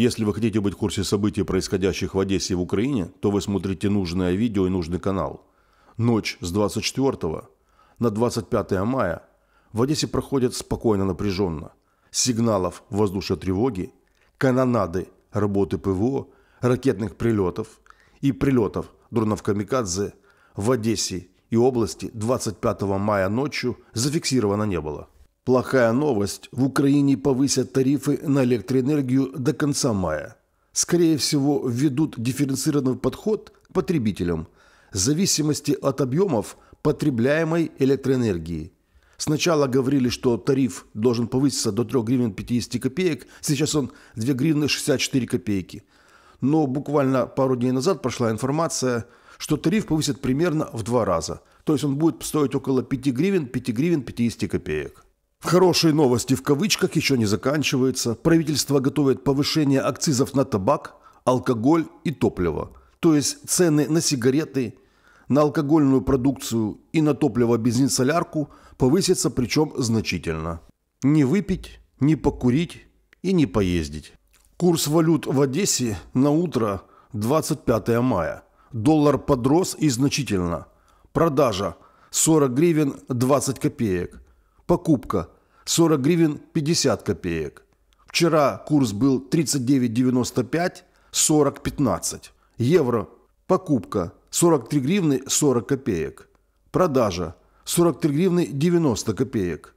Если вы хотите быть в курсе событий, происходящих в Одессе и в Украине, то вы смотрите нужное видео и нужный канал. Ночь с 24 на 25 мая в Одессе проходит спокойно напряженно. Сигналов воздушной тревоги, канонады работы ПВО, ракетных прилетов и прилетов дронов «Камикадзе» в Одессе и области 25 мая ночью зафиксировано не было. Плохая новость. В Украине повысят тарифы на электроэнергию до конца мая. Скорее всего, введут дифференцированный подход к потребителям в зависимости от объемов потребляемой электроэнергии. Сначала говорили, что тариф должен повыситься до 3 гривен 50 копеек, сейчас он 2 гривны 64 копейки. Но буквально пару дней назад прошла информация, что тариф повысит примерно в два раза. То есть он будет стоить около 5 гривен, 5 гривен 50 копеек. Хорошие новости в кавычках еще не заканчиваются. Правительство готовит повышение акцизов на табак, алкоголь и топливо. То есть цены на сигареты, на алкогольную продукцию и на топливо бензин-солярку повысятся причем значительно. Не выпить, не покурить и не поездить. Курс валют в Одессе на утро 25 мая. Доллар подрос и значительно. Продажа 40 гривен 20 копеек. Покупка 40 гривен 50 копеек. Вчера курс был 39,95, 40,15. Евро. Покупка 43 гривны 40 копеек. Продажа 43 гривны 90 копеек.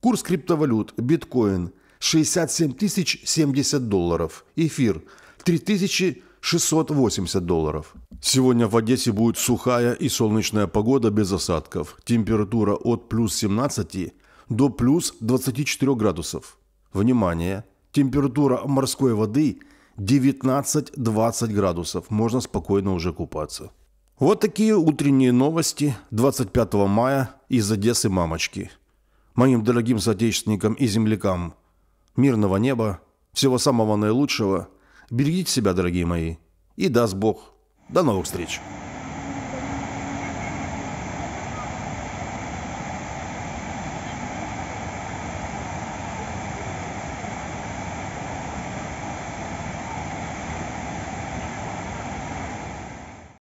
Курс криптовалют биткоин 67 тысяч 70 долларов. Эфир 3680 долларов. Сегодня в Одессе будет сухая и солнечная погода без осадков. Температура от плюс 17 до плюс 24 градусов. Внимание! Температура морской воды 19-20 градусов. Можно спокойно уже купаться. Вот такие утренние новости 25 мая из Одессы «Мамочки». Моим дорогим соотечественникам и землякам мирного неба, всего самого наилучшего. Берегите себя, дорогие мои. И даст Бог. До новых встреч.